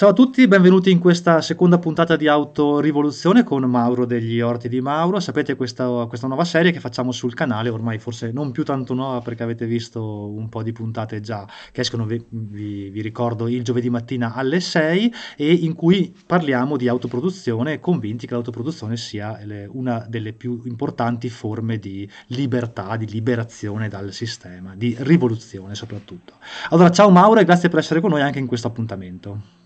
Ciao a tutti, benvenuti in questa seconda puntata di Autorivoluzione con Mauro degli Orti di Mauro. Sapete questa, questa, nuova serie che facciamo sul canale, ormai forse non più tanto nuova perché avete visto un po' di puntate già che escono, vi, vi, vi ricordo, il giovedì mattina alle 6 e in cui parliamo di autoproduzione convinti che l'autoproduzione sia le, una delle più importanti forme di libertà, di liberazione dal sistema, di rivoluzione soprattutto. Allora, ciao Mauro e grazie per essere con noi anche in questo appuntamento.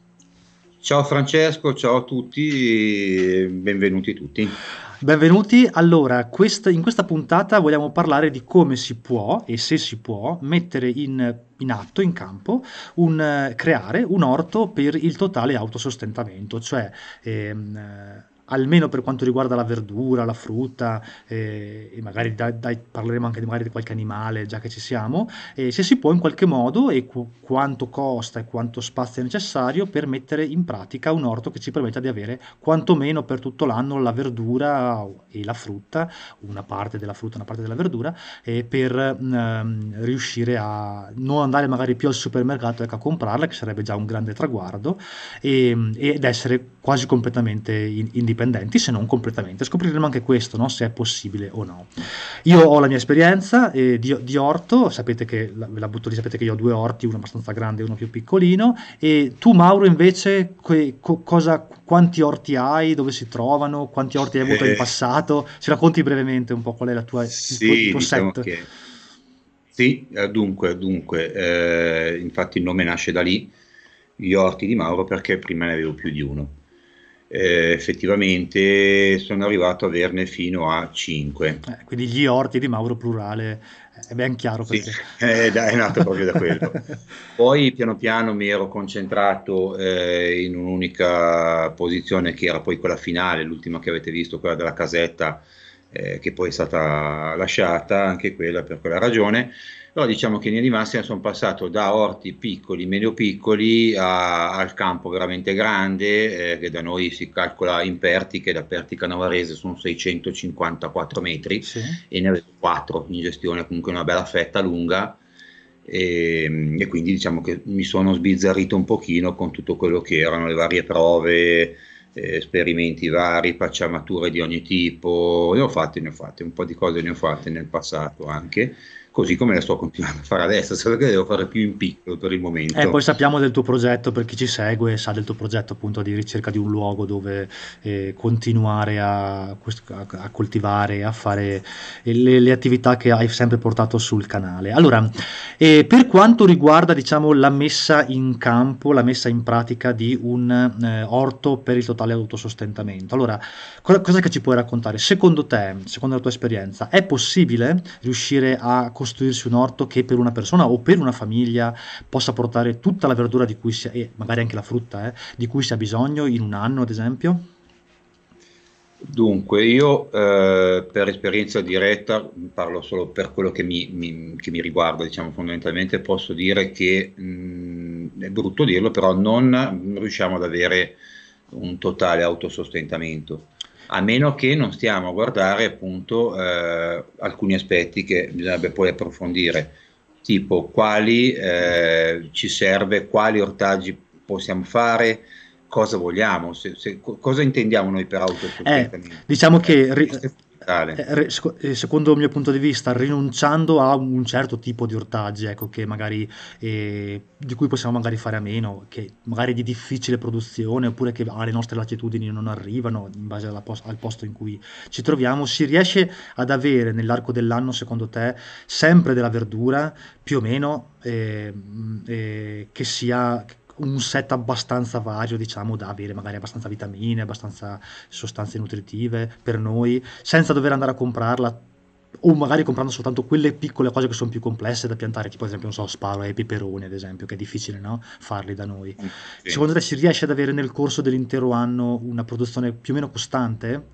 Ciao Francesco, ciao a tutti, benvenuti tutti. Benvenuti, allora quest- in questa puntata vogliamo parlare di come si può e se si può mettere in, in atto, in campo, un, eh, creare un orto per il totale autosostentamento, cioè ehm, almeno per quanto riguarda la verdura, la frutta, eh, e magari da, da, parleremo anche di, magari di qualche animale, già che ci siamo, eh, se si può in qualche modo e qu- quanto costa e quanto spazio è necessario per mettere in pratica un orto che ci permetta di avere quantomeno per tutto l'anno la verdura e la frutta, una parte della frutta, una parte della verdura, eh, per ehm, riuscire a non andare magari più al supermercato ecco, a comprarla, che sarebbe già un grande traguardo, e, ehm, ed essere quasi completamente in, in dipendenti, se non completamente. Scopriremo anche questo, no? se è possibile o no. Io ho la mia esperienza eh, di, di, orto, sapete che, ve la butto lì, sapete che io ho due orti, uno abbastanza grande e uno più piccolino, e tu Mauro invece que, co, cosa, quanti orti hai, dove si trovano, quanti orti hai avuto eh, in passato? Ci racconti brevemente un po' qual è la tua, sì, il, tuo, diciamo set? Che... Sì, eh, dunque, dunque eh, infatti il nome nasce da lì, gli orti di Mauro, perché prima ne avevo più di uno eh, effettivamente sono arrivato a averne fino a 5. Eh, quindi gli orti di Mauro plurale eh, è ben chiaro perché. Sì, eh, è nato proprio da quello. Poi piano piano mi ero concentrato eh, in un'unica posizione che era poi quella finale, l'ultima che avete visto, quella della casetta eh, che poi è stata lasciata, anche quella per quella ragione. Però diciamo che in linea di massima sono passato da orti piccoli, medio piccoli, a, al campo veramente grande, eh, che da noi si calcola in Pertiche, da Pertica Navarese sono 654 metri sì. e ne avevo 4 in gestione, comunque una bella fetta lunga. E, ehm, e, quindi diciamo che mi sono sbizzarrito un pochino con tutto quello che erano le varie prove, eh, esperimenti vari, pacciamature di ogni tipo, ne ho fatte, ne ho fatte, un po' di cose ne ho fatte nel passato anche così come la sto continuando a fare adesso, solo che devo fare più in piccolo per il momento. E eh, poi sappiamo del tuo progetto, per chi ci segue sa del tuo progetto appunto di ricerca di un luogo dove eh, continuare a, a, coltivare, a fare eh, le, le, attività che hai sempre portato sul canale. Allora, eh, per quanto riguarda diciamo la messa in campo, la messa in pratica di un eh, orto per il totale autosostentamento, allora cosa, cosa ci puoi raccontare? Secondo te, secondo la tua esperienza, è possibile riuscire a costruire costruirsi un orto che per una persona o per una famiglia possa portare tutta la verdura di cui si ha, e magari anche la frutta, eh, di cui si ha bisogno in un anno, ad esempio? Dunque, io eh, per esperienza diretta, parlo solo per quello che mi, mi, che mi riguarda, diciamo fondamentalmente, posso dire che mh, mm, è brutto dirlo, però non riusciamo ad avere un totale autosostentamento a meno che non stiamo a guardare appunto eh, alcuni aspetti che bisognerebbe poi approfondire, tipo quali eh, ci serve, quali ortaggi possiamo fare, cosa vogliamo, se, se, cosa intendiamo noi per autosufficienza. Eh, diciamo che ri, eh, fondamentale. Eh, eh, secondo il mio punto di vista, rinunciando a un certo tipo di ortaggi, ecco, che magari, eh, di cui possiamo magari fare a meno, che magari di difficile produzione, oppure che alle nostre latitudini non arrivano in base post- al posto in cui ci troviamo, si riesce ad avere nell'arco dell'anno, secondo te, sempre della verdura, più o meno, eh, mm, eh, che sia un set abbastanza vario, diciamo, da avere magari abbastanza vitamine, abbastanza sostanze nutritive per noi, senza dover andare a comprarla o magari comprando soltanto quelle piccole cose che sono più complesse da piantare, tipo ad esempio, non so, sparo e peperoni, ad esempio, che è difficile no? farli da noi. Mm, sì. Secondo te si riesce ad avere nel corso dell'intero anno una produzione più o meno costante?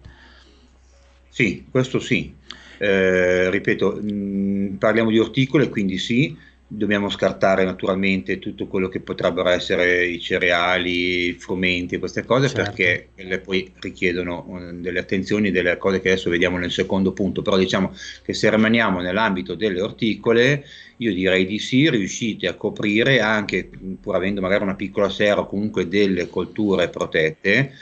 Sì, questo sì. Eh, ripeto, mh, mm, parliamo di orticole, quindi sì dobbiamo scartare naturalmente tutto quello che potrebbero essere i cereali, i frumenti, queste cose, certo. perché le poi richiedono eh, delle attenzioni, delle cose che adesso vediamo nel secondo punto, però diciamo che se rimaniamo nell'ambito delle orticole, io direi di sì, riuscite a coprire anche, pur avendo magari una piccola serra o comunque delle colture protette,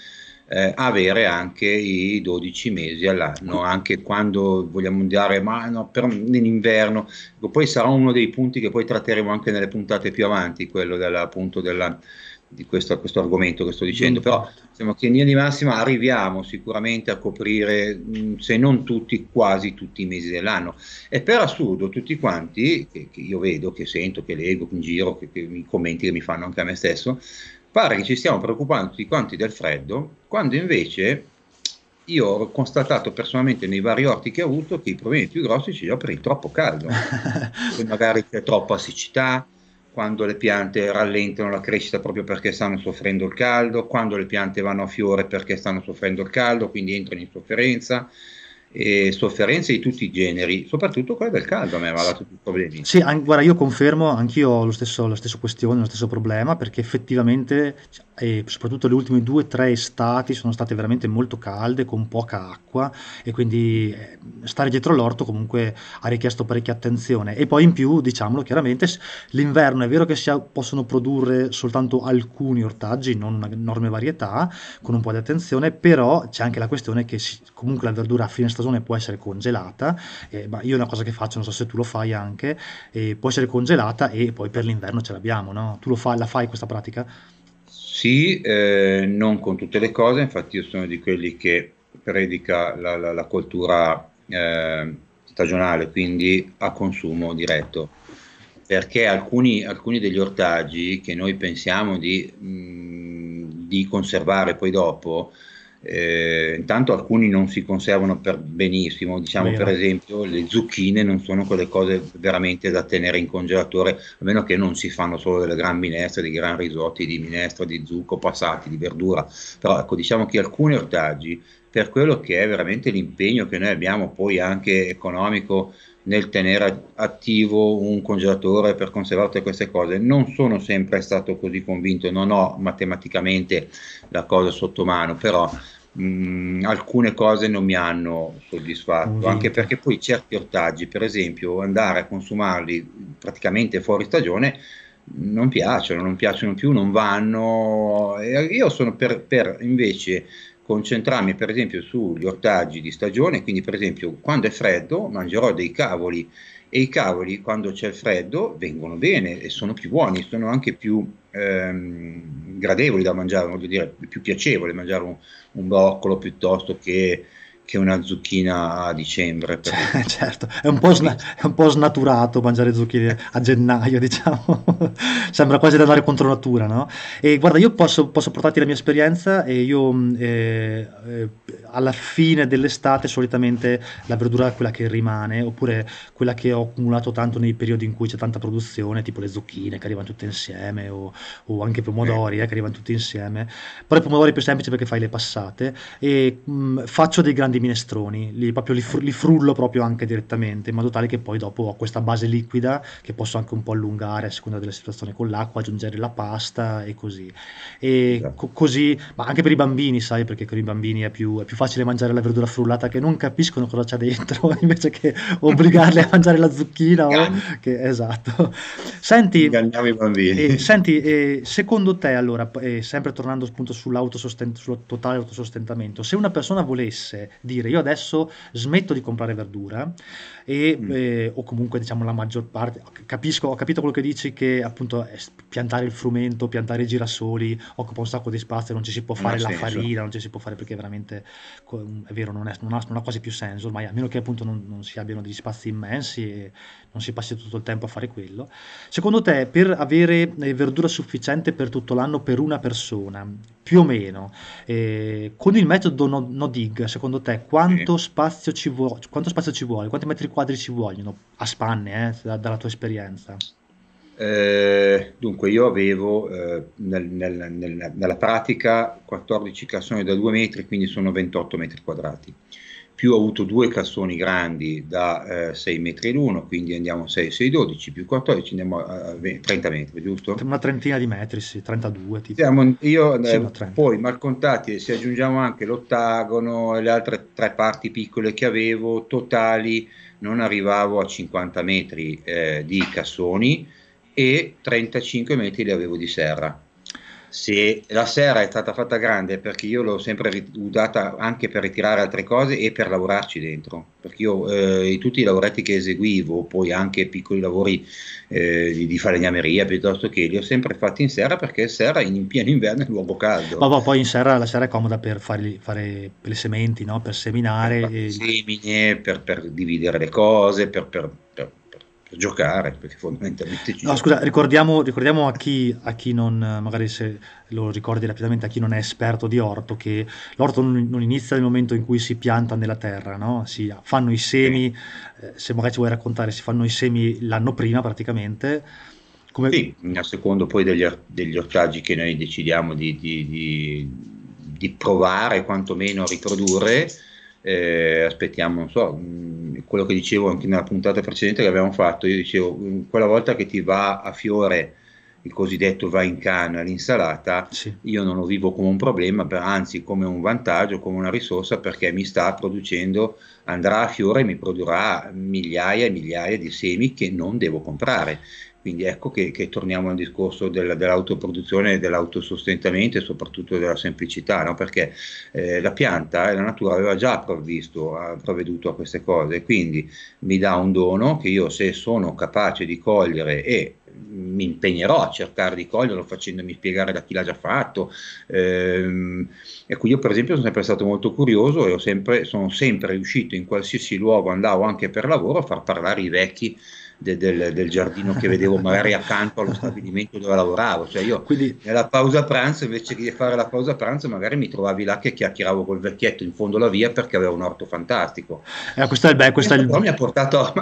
eh, avere anche i 12 mesi all'anno, anche quando vogliamo andare ma no, per, in inverno. Poi sarà uno dei punti che poi tratteremo anche nelle puntate più avanti, quello della, appunto della, di questo, questo, argomento che sto dicendo, però diciamo che in linea di massima arriviamo sicuramente a coprire, mm, se non tutti, quasi tutti i mesi dell'anno. E per assurdo tutti quanti, che, che io vedo, che sento, che leggo in giro, che, che i commenti che mi fanno anche a me stesso, Pare che ci stiamo preoccupando tutti quanti del freddo, quando invece io ho constatato personalmente nei vari orti che ho avuto che i problemi più grossi ci sono per il troppo caldo, magari c'è troppa siccità, quando le piante rallentano la crescita proprio perché stanno soffrendo il caldo, quando le piante vanno a fiore perché stanno soffrendo il caldo, quindi entrano in sofferenza, e sofferenze di tutti i generi, soprattutto quella del caldo a me aveva dato i problemi. Sì, an- guarda, io confermo, anch'io ho lo stesso, la stessa questione, lo stesso problema, perché effettivamente, cioè, eh, soprattutto le ultime due o tre estati sono state veramente molto calde, con poca acqua, e quindi eh, stare dietro l'orto comunque ha richiesto parecchia attenzione. E poi in più, diciamolo chiaramente, l'inverno è vero che si ha, possono produrre soltanto alcuni ortaggi, non un'enorme varietà, con un po' di attenzione, però c'è anche la questione che si, comunque la verdura a fine stagione può essere congelata, eh, ma io una cosa che faccio, non so se tu lo fai anche, eh, può essere congelata e poi per l'inverno ce l'abbiamo, no? Tu lo fa, la fai questa pratica? Sì, eh, non con tutte le cose, infatti io sono di quelli che predica la, la, la coltura eh, stagionale, quindi a consumo diretto perché alcuni, alcuni, degli ortaggi che noi pensiamo di, mh, mm, di conservare poi dopo eh, intanto alcuni non si conservano per benissimo, diciamo Bene. per esempio le zucchine non sono quelle cose veramente da tenere in congelatore, a meno che non si fanno solo delle gran minestre, dei gran risotti, di minestra, di zucco passati, di verdura, però ecco diciamo che alcuni ortaggi per quello che è veramente l'impegno che noi abbiamo poi anche economico nel tenere attivo un congelatore per conservare queste cose. Non sono sempre stato così convinto, non ho matematicamente la cosa sotto mano, però mh, mm, alcune cose non mi hanno soddisfatto, mm anche perché poi certi ortaggi, per esempio, andare a consumarli praticamente fuori stagione non piacciono, non piacciono più, non vanno. Io sono per, per invece concentrarmi per esempio sugli ortaggi di stagione, quindi per esempio quando è freddo mangerò dei cavoli e i cavoli quando c'è il freddo vengono bene e sono più buoni, sono anche più ehm, gradevoli da mangiare, voglio dire, più piacevole mangiare un, un broccolo piuttosto che che una zucchina a dicembre. Per... Cioè, certo, è un, sna- è un, po snaturato mangiare zucchine a gennaio, diciamo, sembra quasi da andare contro natura, no? E guarda, io posso, posso portarti la mia esperienza e io mm, eh, eh, alla fine dell'estate solitamente la verdura è quella che rimane, oppure quella che ho accumulato tanto nei periodi in cui c'è tanta produzione, tipo le zucchine che arrivano tutte insieme, o, o anche i pomodori eh, che arrivano tutti insieme. Però i pomodori più semplici perché fai le passate e mh, mm, faccio dei grandi minestroni, li, proprio li, fr- li frullo proprio anche direttamente, in modo tale che poi dopo ho questa base liquida che posso anche un po' allungare a seconda della situazione con l'acqua, aggiungere la pasta e così. E esatto. co- così, ma anche per i bambini, sai, perché con i bambini è più, è più facile facile mangiare la verdura frullata che non capiscono cosa c'è dentro invece che obbligarle a mangiare la zucchina o... che, esatto senti, inganniamo i bambini eh, senti eh, secondo te allora eh, sempre tornando appunto sull'autososten- sul totale autosostentamento se una persona volesse dire io adesso smetto di comprare verdura e, mm. eh, o comunque diciamo la maggior parte capisco ho capito quello che dici che appunto piantare il frumento piantare i girasoli occupa un sacco di spazio non ci si può fare non la senso. farina non ci si può fare perché veramente Mm, è vero, non, è, non, ha, non, ha, quasi più senso ormai, a meno che appunto non, non, si abbiano degli spazi immensi e non si passi tutto il tempo a fare quello. Secondo te, per avere eh, verdura sufficiente per tutto l'anno per una persona, più o meno, eh, con il metodo no, no dig, secondo te quanto, sì. spazio ci vuo- quanto spazio ci vuole, quanti metri quadri ci vogliono a spanne eh, da, dalla tua esperienza? Eh, dunque, io avevo eh, nel, nel, nel, nella pratica 14 cassoni da 2 metri, quindi sono 28 metri quadrati. Più ho avuto due cassoni grandi da eh, 6 metri l'uno, quindi andiamo a 6, 6, 12, più 14, andiamo a 20, 30 metri, giusto? Una trentina di metri, sì, 32. Tipo. Siamo, io, sì, eh, no, poi malcontati, se aggiungiamo anche l'ottagono e le altre tre parti piccole che avevo, totali non arrivavo a 50 metri eh, di cassoni e 35 metri li avevo di serra. Se la serra è stata fatta grande perché io l'ho sempre usata anche per ritirare altre cose e per lavorarci dentro, perché io eh, tutti i lavoretti che eseguivo, poi anche piccoli lavori eh, di, di, falegnameria piuttosto che li ho sempre fatti in serra perché serra in, pieno inverno è un luogo caldo. Ma, poi in serra la serra è comoda per fare, fare le sementi, no? per seminare. Per, e... semine, per, per, dividere le cose, per, per, per per giocare, perché fondamentalmente No, scusa, ricordiamo, ricordiamo a, chi, a, chi, non, magari se lo ricordi rapidamente, a chi non è esperto di orto, che l'orto non, non inizia nel momento in cui si pianta nella terra, no? si fanno i semi, sì. eh, se magari ci vuoi raccontare, si fanno i semi l'anno prima praticamente. Come... Sì, a secondo poi degli, degli ortaggi che noi decidiamo di, di, di, di provare, quantomeno a riprodurre, eh, aspettiamo, non so, mm, quello che dicevo anche nella puntata precedente che abbiamo fatto, io dicevo, mm, quella volta che ti va a fiore il cosiddetto va in canna l'insalata, sì. io non lo vivo come un problema, per, anzi come un vantaggio, come una risorsa perché mi sta producendo, andrà a fiore e mi produrrà migliaia e migliaia di semi che non devo comprare quindi ecco che, che torniamo al discorso del, dell'autoproduzione dell'autosostentamento e soprattutto della semplicità, no? perché eh, la pianta e la natura aveva già provvisto, provveduto a queste cose, quindi mi dà un dono che io se sono capace di cogliere e mi impegnerò a cercare di coglierlo facendomi spiegare da chi l'ha già fatto. Ehm, ecco, io per esempio sono sempre stato molto curioso e sempre, sono sempre riuscito in qualsiasi luogo andavo anche per lavoro a far parlare i vecchi de, del, del, giardino che vedevo magari accanto allo stabilimento dove lavoravo. Cioè io Quindi... nella pausa pranzo, invece di fare la pausa pranzo, magari mi trovavi là che chiacchieravo col vecchietto in fondo alla via perché aveva un orto fantastico. Eh, questo è, beh, questo è il... Però mi ha portato...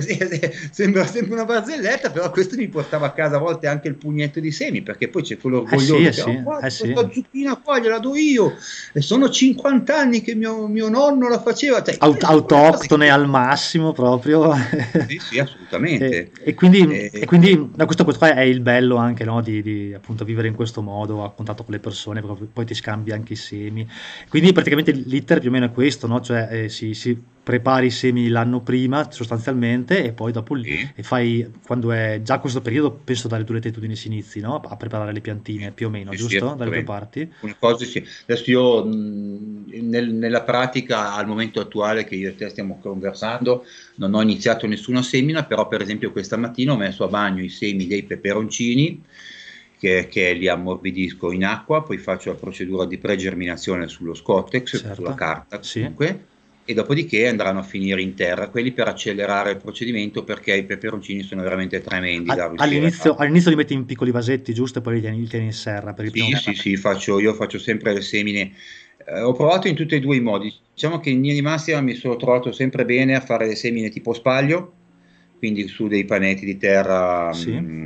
sembra sempre una barzelletta, però questo mi portava a casa a volte anche il pugnetto di semi, perché poi c'è quello orgoglioso. Eh sì, eh sì, oh, guarda, eh sì. questa zucchina qua gliela do io. E sono 50 anni che mio, mio nonno la faceva. Cioè, Aut- autoctone che... al massimo proprio. Sì, sì, assolutamente assolutamente. E, e, quindi, e, e quindi, questo, questo è il bello anche no, di, di, appunto vivere in questo modo, a contatto con le persone, poi ti scambi anche i semi. Quindi praticamente l'iter più o meno è questo, no? cioè eh, si, si prepari i semi l'anno prima sostanzialmente e poi dopo lì e fai quando è già questo periodo penso dalle tue tetudini si inizi no? a preparare le piantine più o meno sì, giusto? Sì, dalle due parti una cosa sì adesso io nel, nella pratica al momento attuale che io e te stiamo conversando non ho iniziato nessuna semina però per esempio questa mattina ho messo a bagno i semi dei peperoncini che, che, li ammorbidisco in acqua, poi faccio la procedura di pregerminazione sullo Scottex, certo. sulla carta comunque, sì e dopodiché andranno a finire in terra, quelli per accelerare il procedimento perché i peperoncini sono veramente tremendi da all'inizio, a... all'inizio li metti in piccoli vasetti giusto e poi li tieni, li tieni in serra per il Sì, sì, sì, faccio, io faccio sempre le semine eh, ho provato in tutti e due i modi. Diciamo che in linea di massima mi sono trovato sempre bene a fare le semine tipo spaglio, quindi su dei panetti di terra sì. mh, mm,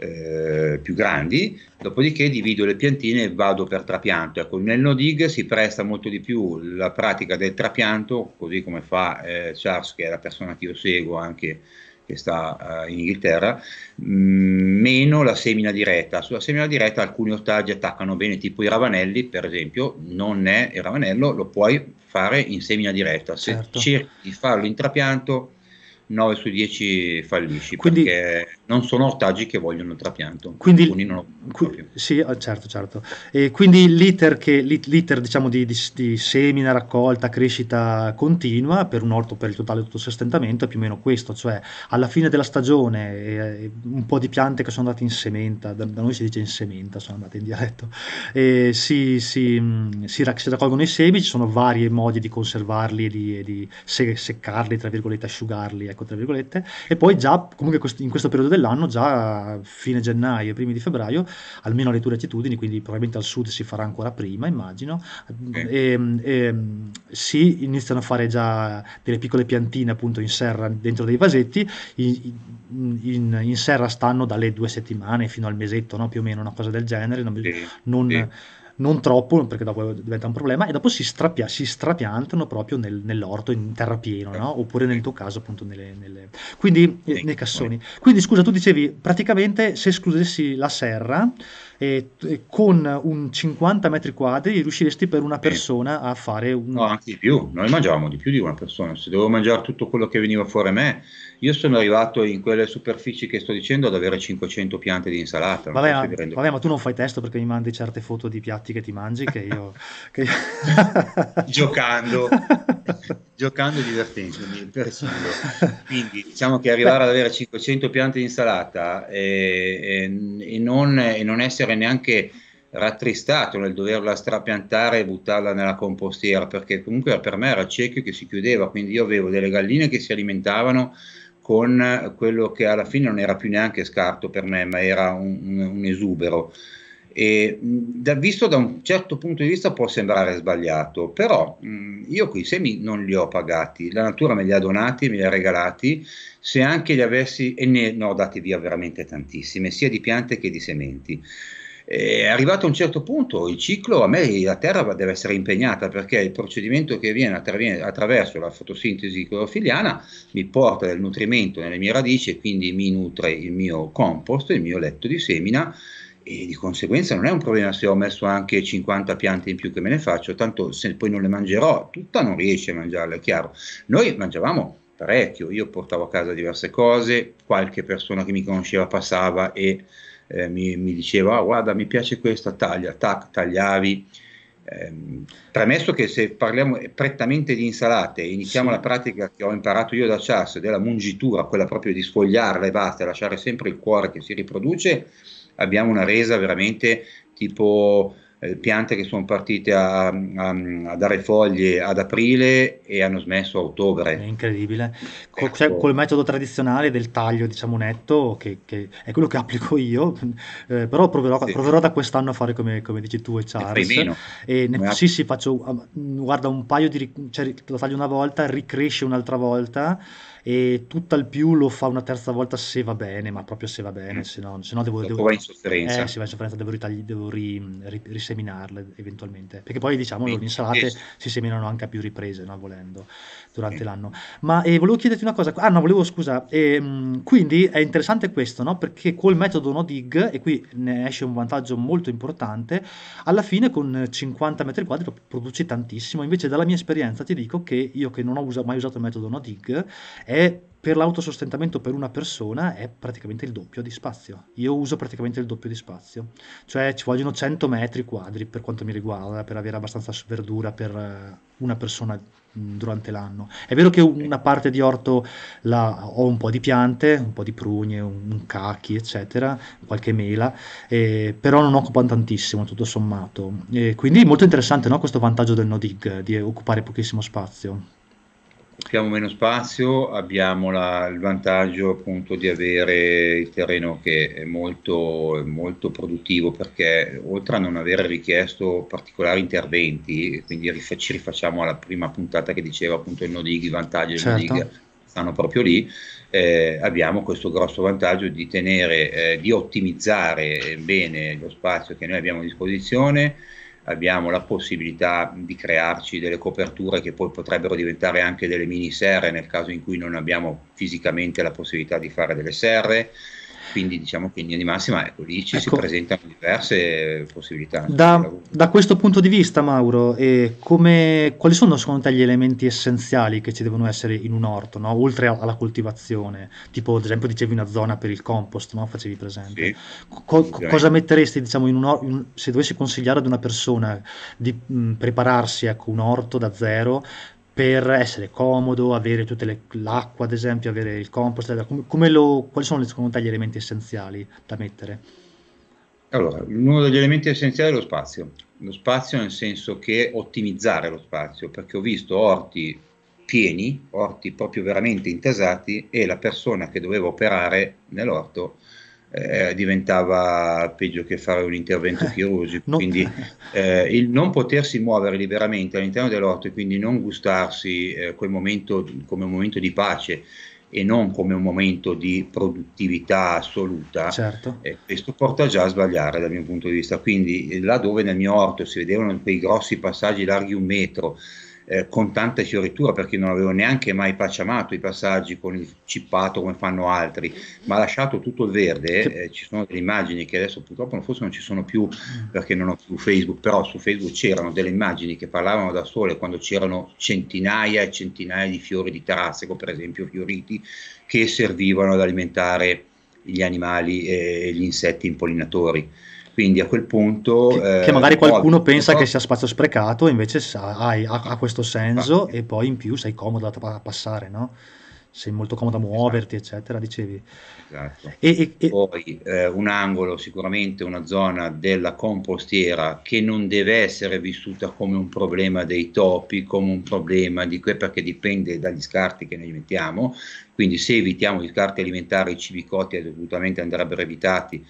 eh, più grandi, dopodiché divido le piantine e vado per trapianto. Ecco, nel no dig si presta molto di più la pratica del trapianto, così come fa eh, Charles, che è la persona che io seguo anche che sta eh, in Inghilterra, mh, mm, meno la semina diretta. Sulla semina diretta alcuni ortaggi attaccano bene, tipo i ravanelli, per esempio, non è il ravanello, lo puoi fare in semina diretta. Se certo. cerchi di farlo in trapianto, 9 su 10 fallisci quindi, perché non sono ortaggi che vogliono il trapianto quindi, qui, sì ah, certo certo e quindi l'iter, che, l'iter diciamo di, di, di, semina raccolta crescita continua per un orto per il totale tutto sostentamento è più o meno questo cioè alla fine della stagione eh, eh, un po' di piante che sono andate in sementa da, da noi si dice in sementa sono andate in dialetto eh, si, si, mm, si, rac- si, raccolgono i semi ci sono vari modi di conservarli e di, e di se- seccarli tra virgolette asciugarli ecco secco, tra virgolette, e poi già comunque in questo periodo dell'anno, già a fine gennaio e primi di febbraio, almeno alle tue latitudini, quindi probabilmente al sud si farà ancora prima, immagino, e, e, ehm, ehm, si iniziano a fare già delle piccole piantine appunto in serra dentro dei vasetti, in, in, in serra stanno dalle due settimane fino al mesetto, no? più o meno una cosa del genere, non, sì. non sì non troppo perché dopo diventa un problema, e dopo si, strapia, si strapiantano proprio nel, nell'orto in terra pieno, no? oppure nel tuo caso appunto nelle, nelle... Quindi, nei cassoni. Quindi scusa, tu dicevi praticamente se escludessi la serra e, e con un 50 metri quadri riusciresti per una persona a fare un... No, anche di più, noi mangiavamo di più di una persona, se devo mangiare tutto quello che veniva fuori a me, io sono arrivato in quelle superfici che sto dicendo ad avere 500 piante di insalata. Vabbè, ma, vabbè ma, tu non fai testo perché mi mandi certe foto di piatti che ti mangi che io... che io... Giocando. giocando e divertendomi per Quindi diciamo che arrivare Beh. ad avere 500 piante di insalata e, e, e, non, e, non, essere neanche rattristato nel doverla strapiantare e buttarla nella compostiera, perché comunque per me era il cerchio che si chiudeva, quindi io avevo delle galline che si alimentavano con quello che alla fine non era più neanche scarto per me, ma era un, un, un esubero. E, da, visto da un certo punto di vista può sembrare sbagliato, però mh, io quei semi non li ho pagati, la natura me li ha donati, me li ha regalati, se anche li avessi, e ne, ne ho dati via veramente tantissime, sia di piante che di sementi. E arrivato a un certo punto il ciclo, a me la terra deve essere impegnata perché il procedimento che viene attraverso la fotosintesi clorofiliana mi porta del nutrimento nelle mie radici e quindi mi nutre il mio compost, il mio letto di semina e di conseguenza non è un problema se ho messo anche 50 piante in più che me ne faccio, tanto se poi non le mangerò, tutta non riesce a mangiarle, è chiaro. Noi mangiavamo parecchio, io portavo a casa diverse cose, qualche persona che mi conosceva passava e eh, mi, mi, diceva oh, guarda mi piace questa, taglia, tac, tagliavi. Eh, premesso che se parliamo prettamente di insalate e iniziamo sì. la pratica che ho imparato io da Charles della mungitura, quella proprio di sfogliarla e basta, lasciare sempre il cuore che si riproduce, abbiamo una resa veramente tipo eh, piante che sono partite a, a, a, dare foglie ad aprile e hanno smesso a ottobre. È incredibile. Col, ecco. cioè, col metodo tradizionale del taglio, diciamo, netto, che, che è quello che applico io, eh, però proverò, sì. proverò, da quest'anno a fare come, come dici tu e Charles. E, e ne, sì, sì, faccio, ah, mm, guarda, un paio di... Cioè, lo taglio una volta, ricresce un'altra volta e tutt'al più lo fa una terza volta se va bene, ma proprio se va bene, mm. se no, se no devo... Dopo va in sofferenza. Eh, se va in sofferenza devo, ritagli, devo ri, ri, riseminarle eventualmente, perché poi diciamo le insalate si seminano anche a più riprese, no, volendo durante l'anno. Ma eh, volevo chiederti una cosa, ah no, volevo scusa, ehm, quindi è interessante questo, no? Perché col metodo no dig, e qui ne esce un vantaggio molto importante, alla fine con 50 metri quadri produci tantissimo, invece dalla mia esperienza ti dico che io che non ho usa- mai usato il metodo no dig, è per l'autosostentamento per una persona è praticamente il doppio di spazio. Io uso praticamente il doppio di spazio, cioè ci vogliono 100 metri quadri per quanto mi riguarda, per avere abbastanza verdura per eh, una persona durante l'anno. È vero che una parte di orto la, ho un po' di piante, un po' di prugne, un cachi, eccetera, qualche mela, eh, però non occupano tantissimo tutto sommato. Eh, quindi molto interessante no, questo vantaggio del no dig di occupare pochissimo spazio abbiamo meno spazio, abbiamo la, il vantaggio appunto di avere il terreno che è molto, molto, produttivo perché oltre a non avere richiesto particolari interventi, quindi rif- ci rifacciamo alla prima puntata che diceva appunto il Nodig, i vantaggi del certo. Nodig stanno proprio lì, eh, abbiamo questo grosso vantaggio di tenere, eh, di ottimizzare bene lo spazio che noi abbiamo a disposizione abbiamo la possibilità di crearci delle coperture che poi potrebbero diventare anche delle mini serre nel caso in cui non abbiamo fisicamente la possibilità di fare delle serre. Quindi diciamo che in linea di massima ecco, lì ci ecco. si presentano diverse possibilità. Da, da questo punto di vista, Mauro, eh, come, quali sono secondo te gli elementi essenziali che ci devono essere in un orto, no? oltre a, alla coltivazione? Tipo, ad esempio, dicevi una zona per il compost, no? facevi presente. Sì, Co- cosa metteresti diciamo, in un or- in, se dovessi consigliare ad una persona di mh, prepararsi ecco, un orto da zero? per essere comodo, avere tutta l'acqua ad esempio, avere il compost, come, come lo, quali sono secondo te gli elementi essenziali da mettere? Allora, uno degli elementi essenziali è lo spazio, lo spazio nel senso che ottimizzare lo spazio, perché ho visto orti pieni, orti proprio veramente intasati e la persona che doveva operare nell'orto eh, diventava peggio che fare un intervento eh, chirurgico. non... Quindi eh, il non potersi muovere liberamente all'interno dell'orto e quindi non gustarsi eh, quel momento come un momento di pace e non come un momento di produttività assoluta, certo. Eh, questo porta già a sbagliare dal mio punto di vista. Quindi là dove nel mio orto si vedevano quei grossi passaggi larghi un metro, eh, con tanta fioritura perché non avevo neanche mai pacciamato i passaggi con il cippato come fanno altri, ma lasciato tutto il verde, eh, ci sono delle immagini che adesso purtroppo forse non ci sono più perché non ho più Facebook, però su Facebook c'erano delle immagini che parlavano da sole quando c'erano centinaia e centinaia di fiori di Tarasco, per esempio fioriti, che servivano ad alimentare gli animali e gli insetti impollinatori. Quindi a quel punto... Che, eh, che magari qualcuno ovvio, pensa però... che sia spazio sprecato, invece sai, ha, ha, questo senso ah. e poi in più sei comodo da passare, no? sei molto comodo a esatto. muoverti, esatto. eccetera, dicevi. Esatto. E, e, Poi eh, un angolo, sicuramente una zona della compostiera che non deve essere vissuta come un problema dei topi, come un problema di que- perché dipende dagli scarti che noi mettiamo, quindi se evitiamo gli scarti alimentari, i civicotti assolutamente andrebbero evitati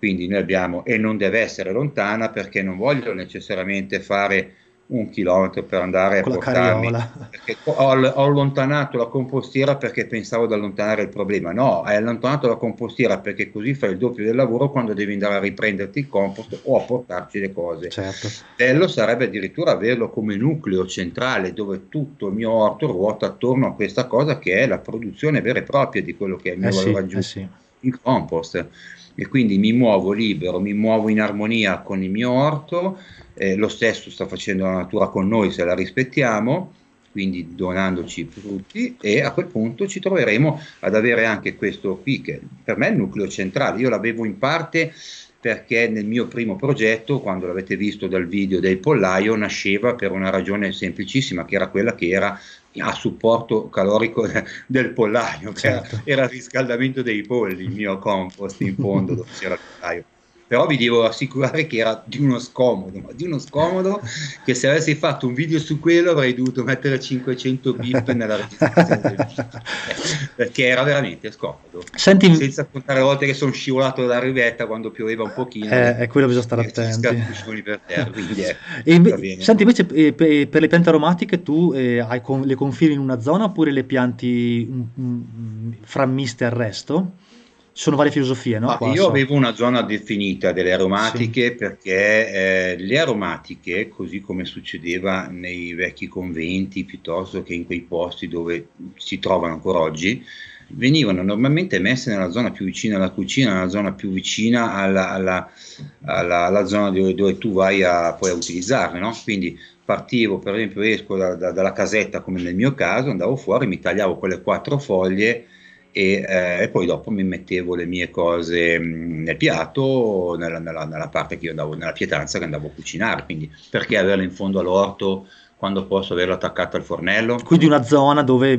quindi noi abbiamo, e non deve essere lontana perché non voglio necessariamente fare un chilometro per andare a portarmi, ho, ho, allontanato la compostiera perché pensavo di allontanare il problema, no, hai allontanato la compostiera perché così fai il doppio del lavoro quando devi andare a riprenderti il compost o a portarci le cose. Certo. Bello sarebbe addirittura averlo come nucleo centrale dove tutto il mio orto ruota attorno a questa cosa che è la produzione vera e propria di quello che è il mio eh valore eh sì, aggiunto. Eh sì in compost e quindi mi muovo libero, mi muovo in armonia con il mio orto, eh, lo stesso sta facendo la natura con noi se la rispettiamo, quindi donandoci frutti e a quel punto ci troveremo ad avere anche questo qui che per me è il nucleo centrale, io l'avevo in parte perché nel mio primo progetto, quando l'avete visto dal video del pollaio, nasceva per una ragione semplicissima, che era quella che era a supporto calorico del pollaio, cioè certo. era il riscaldamento dei polli, il mio compost in fondo dove c'era il pollaio però vi devo assicurare che era di uno scomodo, ma di uno scomodo che se avessi fatto un video su quello avrei dovuto mettere 500 bip nella registrazione del video, perché era veramente scomodo. Senti, Senza contare le volte che sono scivolato dalla rivetta quando pioveva un pochino. Eh, è eh, quello bisogna stare attenti. Per terra, quindi, eh, e, senti, invece eh, per le piante aromatiche tu eh, le confini in una zona oppure le pianti mm, mm, mm, frammiste al resto? sono varie filosofie, no? Qua, io so. avevo una zona definita delle aromatiche sì. perché eh, le aromatiche, così come succedeva nei vecchi conventi piuttosto che in quei posti dove si trovano ancora oggi, venivano normalmente messe nella zona più vicina alla cucina, nella zona più vicina alla, alla, alla, alla zona dove, dove, tu vai a, poi a utilizzarle, no? Quindi partivo, per esempio, esco da, da, dalla casetta come nel mio caso, andavo fuori, mi tagliavo quelle quattro foglie e, eh, e, poi dopo mi mettevo le mie cose mm, nel piatto, nella, nella, nella, parte che io andavo, nella pietanza che andavo a cucinare, quindi perché averla in fondo all'orto quando posso averla attaccata al fornello? Quindi una zona dove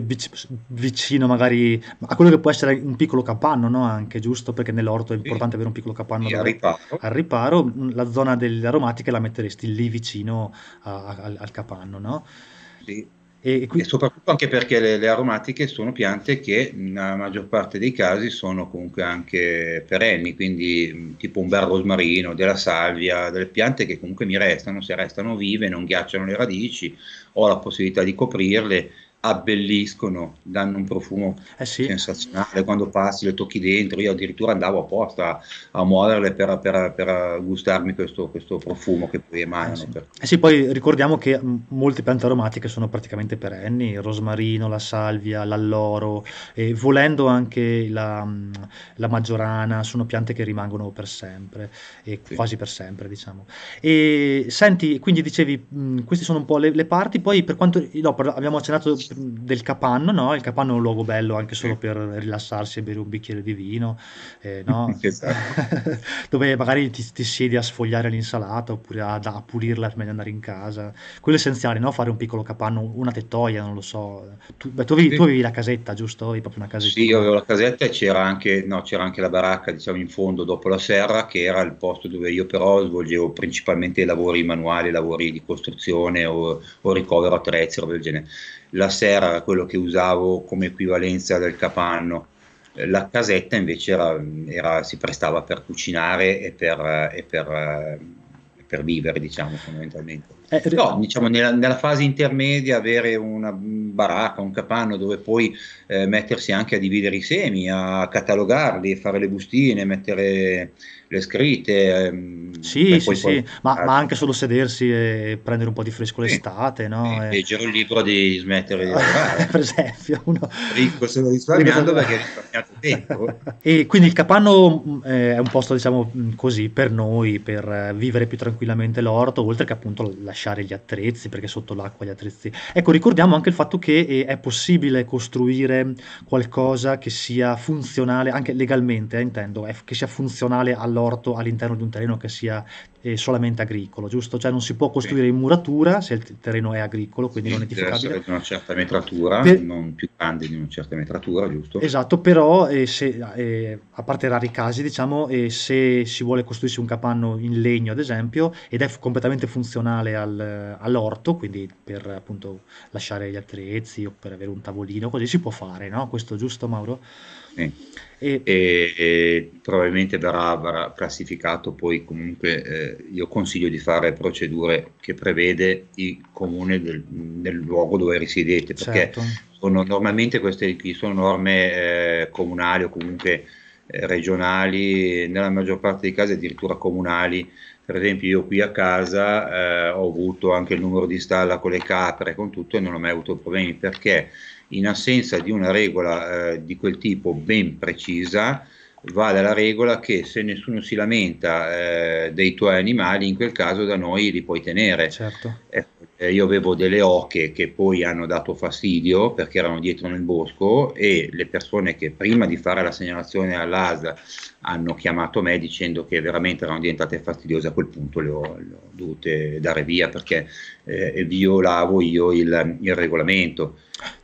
vicino magari a quello che può essere un piccolo capanno, no? Anche giusto, perché nell'orto è importante sì. avere un piccolo capanno dove, al, riparo. al riparo, mm, la zona delle aromatiche la metteresti lì vicino a, a, al, al capanno, no? Sì e, qui... e soprattutto anche perché le, le, aromatiche sono piante che nella maggior parte dei casi sono comunque anche perenni, quindi mm, tipo un bel rosmarino, della salvia, delle piante che comunque mi restano, se restano vive, non ghiacciano le radici, ho la possibilità di coprirle abbelliscono, danno un profumo eh sì. sensazionale quando passi, le tocchi dentro. Io addirittura andavo apposta a muoverle per, per, per gustarmi questo, questo, profumo che poi emanano. Eh sì. Per... Eh sì, poi ricordiamo che mm, molte piante aromatiche sono praticamente perenni: il rosmarino, la salvia, l'alloro, e volendo anche la, mm, la maggiorana. Sono piante che rimangono per sempre, e sì. quasi per sempre, diciamo. E senti, quindi dicevi, mh, mm, queste sono un po' le, le parti. Poi, per quanto no, abbiamo accennato del capanno, no? Il capanno è un luogo bello anche solo per rilassarsi e bere un bicchiere di vino, eh, no? esatto. dove magari ti, ti, siedi a sfogliare l'insalata oppure a, a pulirla prima di andare in casa. Quello è essenziale, no? Fare un piccolo capanno, una tettoia, non lo so. Tu, beh, tu, avevi, tu avevi, la casetta, giusto? Avevi proprio una casetta. Sì, io avevo la casetta e c'era anche, no, c'era anche la baracca, diciamo, in fondo dopo la serra, che era il posto dove io però svolgevo principalmente lavori manuali, lavori di costruzione o, o ricovero attrezzi, roba del genere la sera era quello che usavo come equivalenza del capanno, eh, la casetta invece era, era, si prestava per cucinare e per, eh, e per, eh, per vivere, diciamo, fondamentalmente. Eh, no, diciamo nella, nella, fase intermedia avere una baracca, un capanno dove puoi eh, mettersi anche a dividere i semi, a catalogarli, fare le bustine, mettere le scritte. Ehm, sì, sì, sì. Ma, ma, anche solo sedersi e prendere un po' di fresco l'estate, no? Eh. E, e... Leggere un libro di smettere di lavorare. per esempio. Uno... Ricco se lo risparmiando perché risparmiato tempo. e quindi il capanno eh, è un posto, diciamo, mm, così per noi, per vivere più tranquillamente l'orto, oltre che appunto lasciare lasciare gli attrezzi, perché sotto l'acqua gli attrezzi... Ecco, ricordiamo anche il fatto che eh, è possibile costruire qualcosa che sia funzionale, anche legalmente eh, intendo, eh, che sia funzionale all'orto all'interno di un terreno che sia eh, solamente agricolo, giusto? Cioè non si può costruire in muratura se il terreno è agricolo, quindi sì, non è edificabile. Deve una certa metratura, per... non più grande di una certa metratura, giusto? Esatto, però eh, se, eh, a parte rari casi, diciamo, eh, se si vuole costruirsi un capanno in legno, ad esempio, ed è f- completamente funzionale al, all'orto, quindi per appunto lasciare gli attrezzi o per avere un tavolino, così si può fare, no? Questo giusto Mauro? Sì e, e, probabilmente verrà, verrà, classificato poi comunque eh, io consiglio di fare procedure che prevede il comune del, del luogo dove risiedete perché certo. sono, normalmente queste sono norme eh, comunali o comunque eh, regionali nella maggior parte dei casi addirittura comunali per esempio io qui a casa eh, ho avuto anche il numero di stalla con le capre con tutto e non ho mai avuto problemi perché in assenza di una regola eh, di quel tipo ben precisa, vale la regola che se nessuno si lamenta eh, dei tuoi animali, in quel caso da noi li puoi tenere. Certo. Eh, io avevo delle oche che poi hanno dato fastidio perché erano dietro nel bosco e le persone che prima di fare la segnalazione all'ASL hanno chiamato me dicendo che veramente erano diventate fastidiose, a quel punto le ho, le ho dovute dare via perché eh, violavo io il, il regolamento.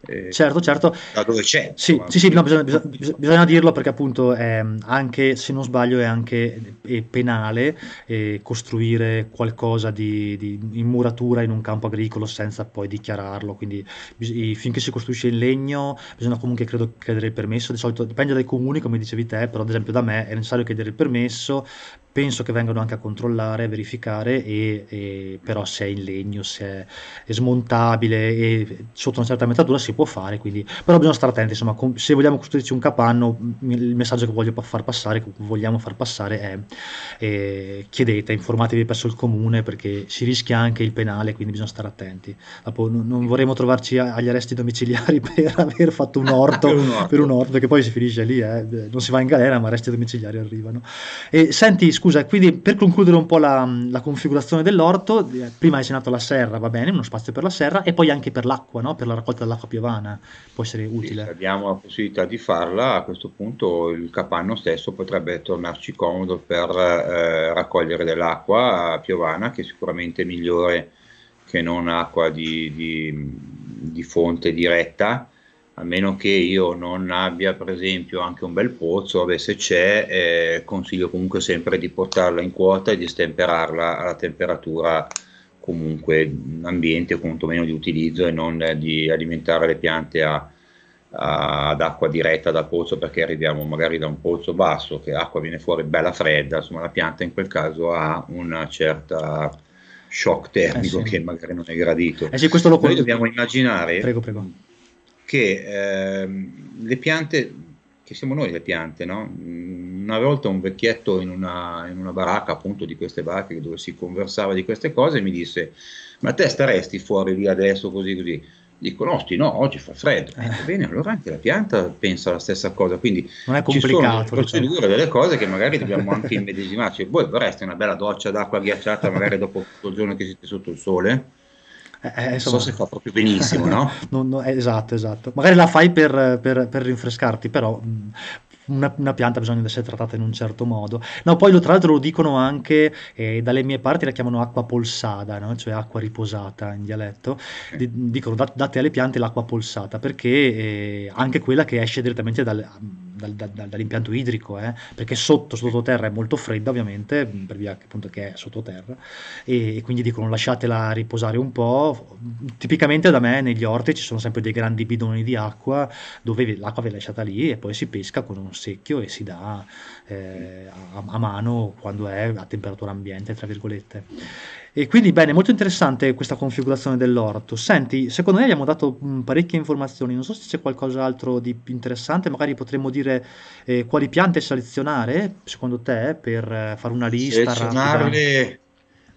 Eh, certo, certo. Da dove c'è. Sì, sì, sì no, bisogna, bisogna, bisogna, dirlo perché appunto è ehm, anche, se non sbaglio, è anche è penale eh, costruire qualcosa di, di, in muratura in un campo agricolo senza poi dichiararlo, quindi bis- finché si costruisce in legno bisogna comunque credo chiedere il permesso, di solito dipende dai comuni come dicevi te, però ad esempio da me è necessario chiedere il permesso, penso che vengano anche a controllare, a verificare, e, e però se è in legno, se è, è smontabile e sotto una certa metratura si può fare, quindi... però bisogna stare attenti, insomma, con... se vogliamo costruirci un capanno, mm, il messaggio che voglio far passare, che vogliamo far passare è eh, chiedete, informatevi presso il comune perché si rischia anche il penale, quindi bisogna stare attenti. Dopo, non, non vorremmo trovarci agli arresti domiciliari per aver fatto un orto, per, un orto. per, un orto. perché poi si finisce lì, eh. non si va in galera, ma arresti domiciliari arrivano. E, senti, scusa, quindi per concludere un po' la, mm, la configurazione dell'orto, eh, prima hai segnalato la serra, va bene, uno spazio per la serra e poi anche per l'acqua, no? per la raccolta dell'acqua piovana Giovanna può essere utile. se abbiamo la possibilità di farla, a questo punto il capanno stesso potrebbe tornarci comodo per eh, raccogliere dell'acqua piovana, che è sicuramente migliore che non acqua di, di, di fonte diretta a meno che io non abbia per esempio anche un bel pozzo, beh, se c'è eh, consiglio comunque sempre di portarla in quota e di stemperarla alla temperatura comunque ambiente quantomeno di utilizzo e non di alimentare le piante a, a, ad acqua diretta dal pozzo perché arriviamo magari da un pozzo basso che l'acqua viene fuori bella fredda, insomma la pianta in quel caso ha una certa shock termico eh sì. che magari non è gradito. Eh sì, Noi dobbiamo immaginare prego, prego. che eh, le piante che siamo noi le piante, no? Mm, una volta un vecchietto in una, in una, baracca, appunto di queste baracche dove si conversava di queste cose, mi disse, ma te staresti fuori lì adesso così così? Dico, no, sti no, oggi fa freddo. Eh, Bene, allora anche la pianta pensa la stessa cosa, quindi non è ci sono procedure cioè. delle cose che magari dobbiamo anche immedesimarci. Voi vorreste una bella doccia d'acqua ghiacciata magari dopo tutto il giorno che siete sotto il sole? Eh, eh insomma, so se fa proprio benissimo, no? non, no? esatto, esatto. Magari la fai per, per, per rinfrescarti, però mm, una, una, pianta bisogna essere trattata in un certo modo. No, poi lo, tra l'altro lo dicono anche, eh, dalle mie parti la chiamano acqua polsada, no? cioè acqua riposata in dialetto, D- dicono date alle piante l'acqua polsata perché eh, anche quella che esce direttamente dal dal, dal, dall'impianto idrico, eh, perché sotto, sottoterra è molto fredda ovviamente, mm, per via appunto, che è sottoterra, e, e, quindi dicono lasciatela riposare un po'. Tipicamente da me negli orti ci sono sempre dei grandi bidoni di acqua dove l'acqua viene lasciata lì e poi si pesca con un secchio e si dà eh, a, a mano quando è a temperatura ambiente, tra virgolette. E quindi bene, molto interessante questa configurazione dell'orto. Senti, secondo me abbiamo dato mh, parecchie informazioni, non so se c'è qualcos'altro di più interessante, magari potremmo dire eh, quali piante selezionare, secondo te, per eh, fare una lista rapida.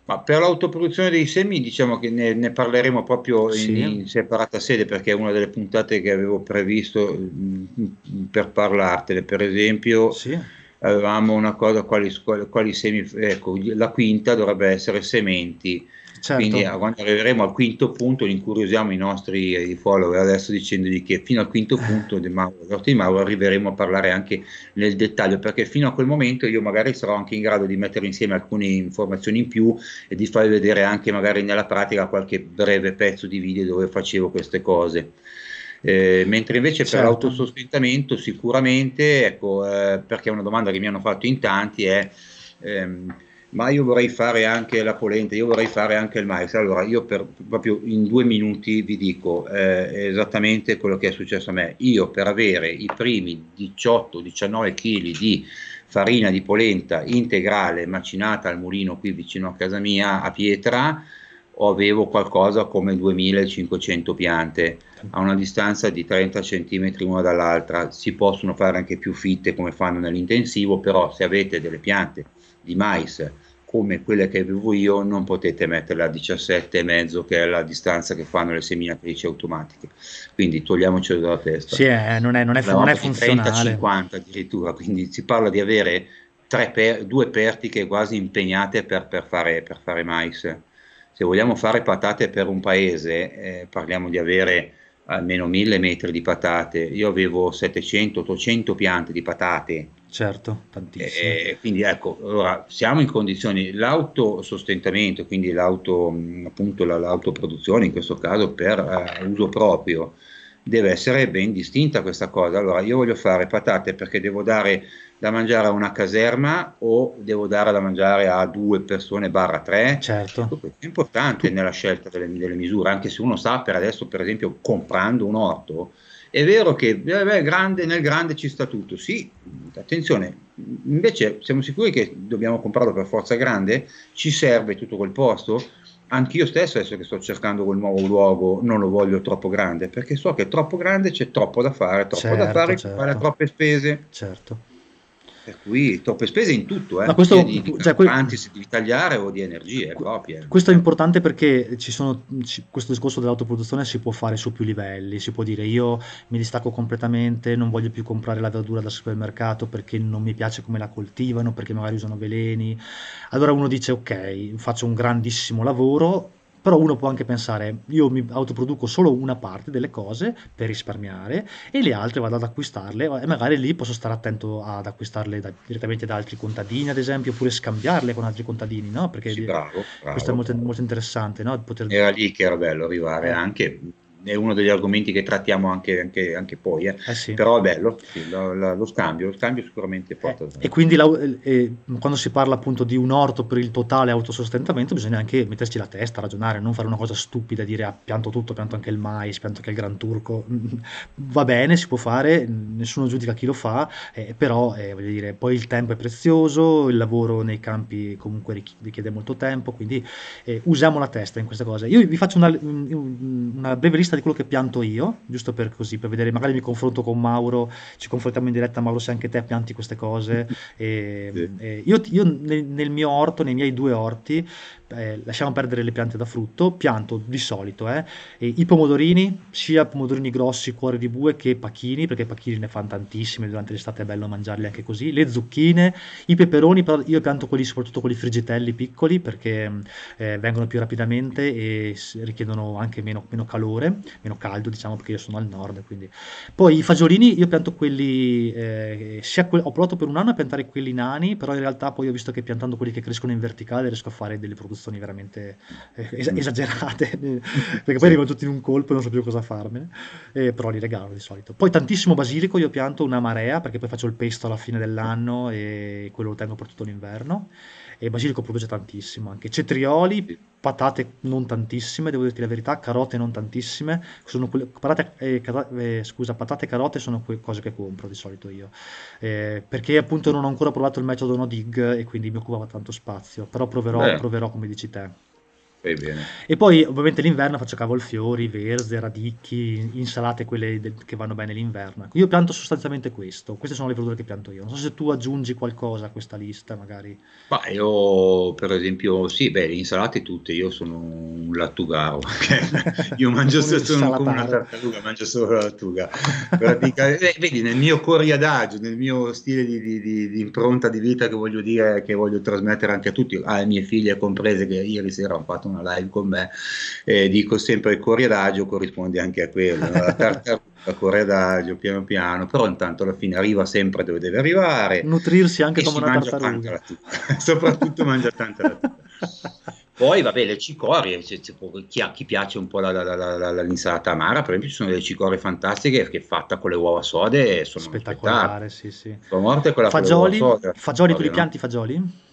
Ma per l'autoproduzione dei semi diciamo che ne, ne parleremo proprio sì. in, in, separata sede perché è una delle puntate che avevo previsto mh, per parlartene. Per esempio, sì avevamo una cosa quali, quali semi, ecco, la quinta dovrebbe essere sementi. Certo. Quindi ah, quando arriveremo al quinto punto, incuriosiamo i nostri eh, follower adesso dicendogli che fino al quinto punto del Mauro, di Mauro arriveremo a parlare anche nel dettaglio, perché fino a quel momento io magari sarò anche in grado di mettere insieme alcune informazioni in più e di far vedere anche magari nella pratica qualche breve pezzo di video dove facevo queste cose. Eh, mentre invece certo. per l'autosostentamento sicuramente, ecco, eh, perché una domanda che mi hanno fatto in tanti è ehm, ma io vorrei fare anche la polenta, io vorrei fare anche il mais. Allora io per, proprio in due minuti vi dico eh, esattamente quello che è successo a me. Io per avere i primi 18-19 kg di farina di polenta integrale macinata al mulino qui vicino a casa mia a Pietra, avevo qualcosa come 2500 piante a una distanza di 30 cm una dall'altra. Si possono fare anche più fitte come fanno nell'intensivo, però se avete delle piante di mais come quelle che avevo io non potete metterle a 17,5 che è la distanza che fanno le seminatrici automatiche quindi togliamocelo dalla testa sì, eh, non è, non è, non è funzionale 30-50 addirittura quindi si parla di avere per, due pertiche quasi impegnate per, per, fare, per fare mais se vogliamo fare patate per un paese, eh, parliamo di avere almeno mille metri di patate, io avevo 700-800 piante di patate. Certo, tantissime. Eh, eh, quindi ecco, allora siamo in condizioni, l'autosostentamento, quindi l'auto, mm, appunto, l'autoproduzione in questo caso per eh, uso proprio, deve essere ben distinta questa cosa. Allora, io voglio fare patate perché devo dare da mangiare a una caserma o devo dare da mangiare a due persone barra tre. Certo. È importante nella scelta delle, delle, misure, anche se uno sa per adesso, per esempio, comprando un orto, è vero che eh, beh, beh, grande, nel grande ci sta tutto, sì, attenzione, invece siamo sicuri che dobbiamo comprarlo per forza grande? Ci serve tutto quel posto? anch'io stesso adesso che sto cercando quel nuovo luogo non lo voglio troppo grande perché so che è troppo grande c'è troppo da fare, troppo certo, da fare, certo. fare troppe spese. Certo. Per cui top spese in tutto, eh? Ma questo, di, di cioè, anzi, devi tagliare o di energie proprie. Questo è importante perché sono, ci, questo discorso dell'autoproduzione si può fare su più livelli, si può dire io mi distacco completamente, non voglio più comprare la verdura dal supermercato perché non mi piace come la coltivano, perché magari usano veleni. Allora uno dice ok, faccio un grandissimo lavoro, però uno può anche pensare, io mi autoproduco solo una parte delle cose per risparmiare e le altre vado ad acquistarle e magari lì posso stare attento ad acquistarle da, direttamente da altri contadini, ad esempio, oppure scambiarle con altri contadini, no? Perché sì, bravo, bravo, questo è molto, molto interessante, no? Poter... Era lì che era bello arrivare eh. anche è uno degli argomenti che trattiamo anche, anche, anche poi, eh. Eh sì. però è bello sì, lo, lo, scambio, lo scambio sicuramente eh, porta. Eh, e quindi la, eh, eh, quando si parla appunto di un orto per il totale autosostentamento bisogna anche metterci la testa, ragionare, non fare una cosa stupida, dire ah, pianto tutto, pianto anche il mais, pianto anche il gran turco, va bene, si può fare, nessuno giudica chi lo fa, però voglio dire, poi il tempo è prezioso, il lavoro nei campi comunque richiede molto tempo, quindi usiamo la testa in queste cose. Io vi faccio una, una breve lista vista di quello che pianto io, giusto per così, per vedere, magari mi confronto con Mauro, ci confrontiamo in diretta, Mauro se anche te pianti queste cose. E, sì. e io, io nel, nel, mio orto, nei miei due orti, eh, lasciamo perdere le piante da frutto, pianto di solito eh, i pomodorini, sia pomodorini grossi, cuori di bue che pacchini, perché pacchini ne fanno tantissimi, durante l'estate è bello mangiarli anche così, le zucchine, i peperoni, però io pianto quelli, soprattutto quelli friggitelli piccoli, perché eh, vengono più rapidamente e richiedono anche meno, meno, calore, meno caldo diciamo, perché io sono al nord, quindi. Poi i fagiolini, io pianto quelli, eh, sia que- ho provato per un anno a piantare quelli nani, però in realtà poi ho visto che piantando quelli che crescono in verticale riesco a fare delle produzioni discussioni veramente eh, es- mm. esagerate, perché poi sì. arrivano tutti in un colpo e non so più cosa farmene, eh, però li regalo di solito. Poi tantissimo basilico, io pianto una marea, perché poi faccio il pesto alla fine dell'anno e quello lo tengo per tutto l'inverno e basilico produce tantissimo anche. Cetrioli, patate non tantissime, devo dirti la verità, carote non tantissime, quelle, patate, eh, cara, eh, scusa, patate e carote sono quelle cose che compro di solito io, eh, perché appunto non ho ancora provato il metodo no dig e quindi mi occupava tanto spazio, però proverò, proverò come dici te. E poi ovviamente l'inverno faccio cavolfiori, verze, radicchi, insalate quelle del- che vanno bene l'inverno. Ecco, io pianto sostanzialmente questo, queste sono le verdure che pianto io. Non so se tu aggiungi qualcosa a questa lista magari. Ma io per esempio, sì, beh, le insalate tutte, io sono un lattugaro, io mangio solo sono come una tartaruga, mangio solo la lattuga. eh, vedi, nel mio coriadagio, nel mio stile di, di, di, di, impronta di vita che voglio dire, che voglio trasmettere anche a tutti, alle mie figlie comprese che ieri sera hanno fatto una live con me, e dico sempre il corri corrisponde anche a quello, la tartaruga corre adagio piano piano, però intanto alla fine arriva sempre dove deve arrivare. Nutrirsi anche come una tartaruga. soprattutto mangia tanta lattuga. Poi, vabbè, le cicorie, se, se, chi, a chi piace un po' la, la, la, l'insalata amara, per esempio, ci sono delle cicorie fantastiche che fatta con le uova sode sono spettacolare, sì, sì. Sono morte fagioli, con le uova sode. Fagioli, tu li pianti fagioli?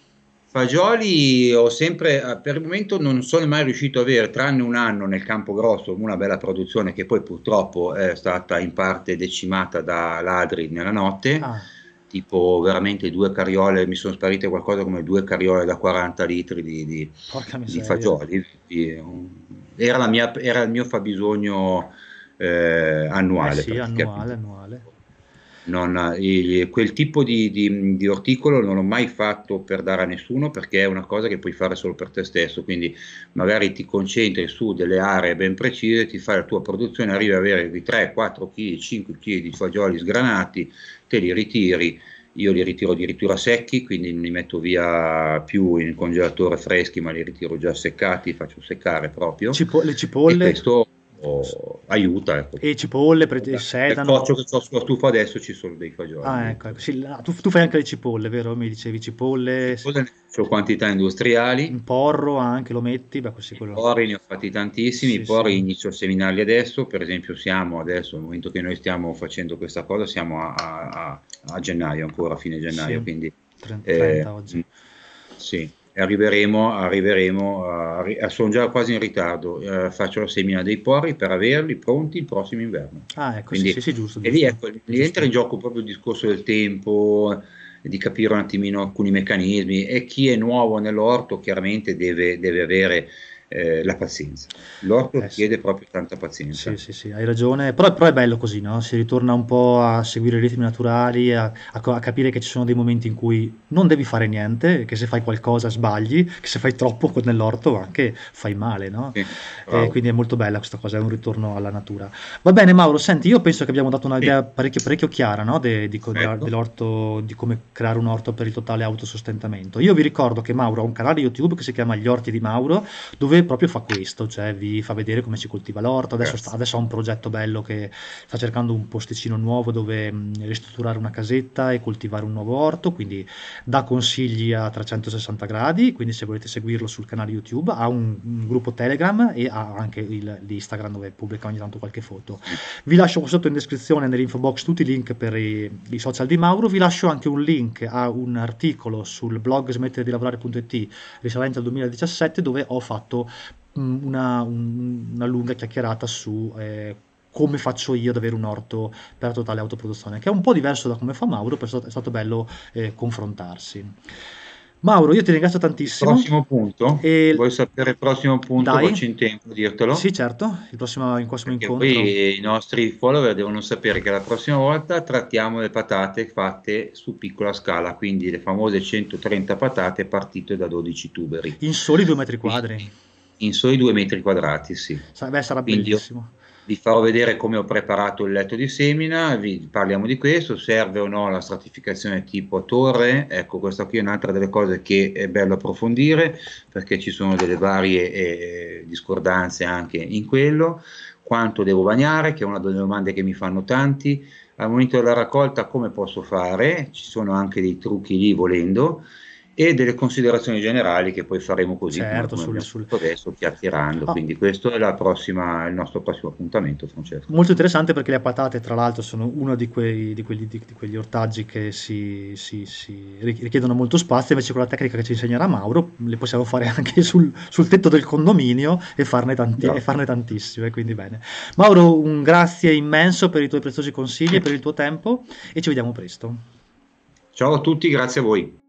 Fagioli ho sempre, eh, per il momento non sono mai riuscito a avere, tranne un anno nel campo grosso, una bella produzione che poi purtroppo è stata in parte decimata da ladri nella notte, ah. tipo veramente due carriole, mi sono sparite qualcosa come due carriole da 40 litri di, di, di fagioli, era, mia, era, il mio fabbisogno eh, annuale. Eh sì, annuale, annuale. Non, eh, il, quel tipo di, di, di, orticolo non l'ho mai fatto per dare a nessuno perché è una cosa che puoi fare solo per te stesso, quindi magari ti concentri su delle aree ben precise, ti fai la tua produzione, arrivi ad avere 3, 4 kg, 5 kg di fagioli sgranati, te li ritiri, io li ritiro addirittura secchi, quindi non li metto via più in congelatore freschi, ma li ritiro già seccati, faccio seccare proprio. Cipo- le cipolle? E questo oh, aiuta. Ecco. E cipolle, pre- sedano. Nel coccio che ho sulla stufa adesso ci sono dei fagioli. Ah, ecco, ecco. Sì, tu, tu, fai anche le cipolle, vero? Mi dicevi cipolle. cipolle sì. Ho quantità industriali. Un porro anche lo metti? Beh, così quello... Porri ne ho fatti tantissimi, sì, porri sì. inizio a seminarli adesso, per esempio siamo adesso, nel momento che noi stiamo facendo questa cosa, siamo a, a, a gennaio ancora, a fine gennaio, quindi... 30, 30 eh, oggi. Mm, sì, arriveremo, arriveremo a, eh, a, eh, sono già quasi in ritardo, eh, faccio la semina dei porri per averli pronti il prossimo inverno. Ah, ecco, Quindi, sì, sì, giusto, giusto. E lì, ecco, lì entra in gioco proprio il discorso del tempo, eh, di capire un attimino alcuni meccanismi e chi è nuovo nell'orto chiaramente deve, deve avere eh, la pazienza. L'orto eh, chiede sì. proprio tanta pazienza. Sì, sì, sì, hai ragione, però, però è bello così, no? si ritorna un po' a seguire i ritmi naturali, a, a, a, capire che ci sono dei momenti in cui non devi fare niente, che se fai qualcosa sbagli, che se fai troppo nell'orto anche fai male, no? Sì, eh, quindi è molto bella questa cosa, è un ritorno alla natura. Va bene Mauro, senti, io penso che abbiamo dato un'idea sì. parecchio, parecchio, chiara no? de, di, certo. dell'orto, di come creare un orto per il totale autosostentamento. Io vi ricordo che Mauro ha un canale YouTube che si chiama Gli Orti di Mauro, dove lui proprio fa questo, cioè vi fa vedere come si coltiva l'orto, adesso, sta, adesso ha un progetto bello che sta cercando un posticino nuovo dove ristrutturare una casetta e coltivare un nuovo orto, quindi dà consigli a 360 gradi, quindi se volete seguirlo sul canale YouTube, ha un, un gruppo Telegram e ha anche il, l'Instagram dove pubblica ogni tanto qualche foto. Vi lascio qua sotto in descrizione nell'info box tutti i link per i, i social di Mauro, vi lascio anche un link a un articolo sul blog smettere di lavorare.it risalente al 2017 dove ho fatto Mm, una, una lunga chiacchierata su eh, come faccio io ad avere un orto per totale autoproduzione, che è un po' diverso da come fa Mauro, però è stato bello eh, confrontarsi. Mauro, io ti ringrazio tantissimo. Prossimo punto? E... Vuoi sapere il prossimo punto? Dai. Faccio in tempo dirtelo? Sì, certo, il prossimo, il prossimo incontro. Poi i nostri follower devono sapere che la prossima volta trattiamo le patate fatte su piccola scala, quindi le famose 130 patate partite da 12 tuberi. In soli due metri quadri in soli due metri quadrati, sì. Beh, sarà Quindi bellissimo. Vi farò vedere come ho preparato il letto di semina, vi parliamo di questo, serve o no la stratificazione tipo torre, ecco questa qui è un'altra delle cose che è bello approfondire perché ci sono delle varie eh, discordanze anche in quello, quanto devo bagnare, che è una delle domande che mi fanno tanti, al momento della raccolta come posso fare, ci sono anche dei trucchi lì volendo, e delle considerazioni generali che poi faremo così certo, come sul, sul... adesso chiacchierando. Ah. Quindi questo è prossima, il nostro prossimo appuntamento, Francesco. Molto interessante perché le patate, tra l'altro, sono uno di, quei, di, quelli, di, di quegli ortaggi che si, si, si, richiedono molto spazio, invece con la tecnica che ci insegnerà Mauro le possiamo fare anche sul, sul tetto del condominio e farne, tanti, no. e farne tantissime, eh, quindi bene. Mauro, un grazie immenso per i tuoi preziosi consigli e per il tuo tempo e ci vediamo presto. Ciao a tutti, grazie a voi.